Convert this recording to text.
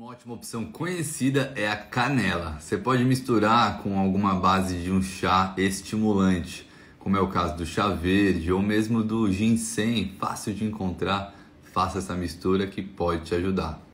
Uma ótima opção conhecida é a canela. Você pode misturar com alguma base de um chá estimulante, como é o caso do chá verde ou mesmo do ginseng, fácil de encontrar. Faça essa mistura que pode te ajudar.